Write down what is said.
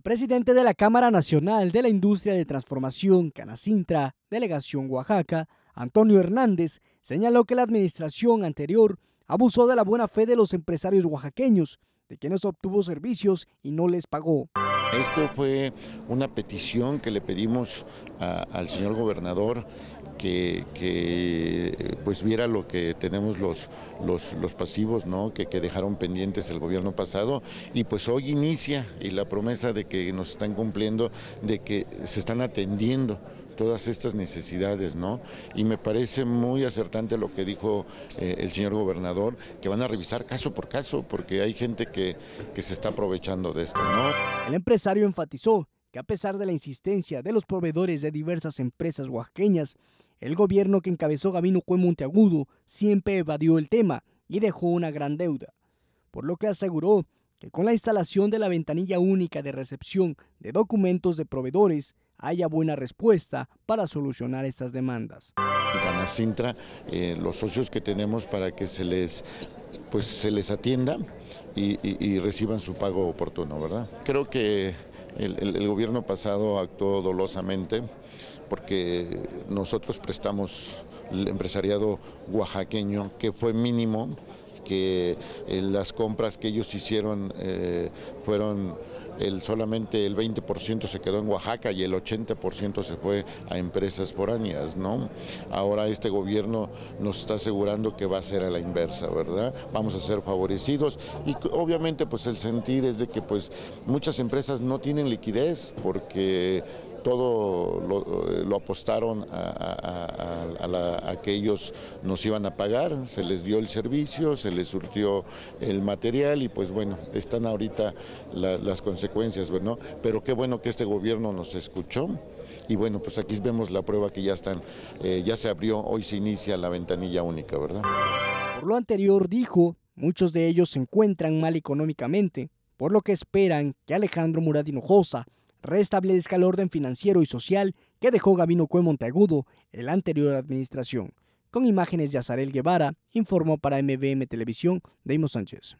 El presidente de la Cámara Nacional de la Industria de Transformación, Canacintra, Delegación Oaxaca, Antonio Hernández, señaló que la administración anterior abusó de la buena fe de los empresarios oaxaqueños, de quienes obtuvo servicios y no les pagó. Esto fue una petición que le pedimos al señor gobernador que, pues viera lo que tenemos los, pasivos ¿no? Que, que, dejaron pendientes el gobierno pasado y pues hoy inicia y la promesa de que nos están cumpliendo, de que se están atendiendo todas estas necesidades, ¿no? Y me parece muy acertante lo que dijo eh, el señor gobernador, que van a revisar caso por caso, porque hay gente que, que se está aprovechando de esto, ¿no? El empresario enfatizó que a pesar de la insistencia de los proveedores de diversas empresas oaxaqueñas, el gobierno que encabezó Gabino Cue Monteagudo siempre evadió el tema y dejó una gran deuda, por lo que aseguró que con la instalación de la ventanilla única de recepción de documentos de proveedores haya buena respuesta para solucionar estas demandas. Para Sintra, eh, los socios que tenemos para que se les, pues, se les atienda y, reciban su pago oportuno, ¿verdad? Creo que el, el, gobierno pasado actuó dolosamente porque nosotros prestamos el empresariado oaxaqueño, que fue mínimo, que eh, las compras que ellos hicieron eh, fueron el, solamente el 20% se quedó en Oaxaca y el 80% se fue a empresas foráneas, ¿no? Ahora este gobierno nos está asegurando que va a ser a la inversa, ¿verdad? Vamos a ser favorecidos y obviamente pues el sentir es de que pues muchas empresas no tienen liquidez porque todo lo, apostaron a, que ellos nos iban a pagar, se les dio el servicio, se les surtió el material y pues bueno, están ahorita las consecuencias, ¿verdad? Pero qué bueno que este gobierno nos escuchó y bueno, pues aquí vemos la prueba que ya están, eh, ya se abrió, hoy se inicia la ventanilla única, ¿verdad? Por lo anterior dijo, muchos de ellos se encuentran mal económicamente, por lo que esperan que Alejandro Muradino Hinojosa restablezca el orden financiero y social que dejó Gabino Cue Monteagudo en la anterior administración. Con imágenes de Azarel Guevara, informó para MBM Televisión Deimos Sánchez.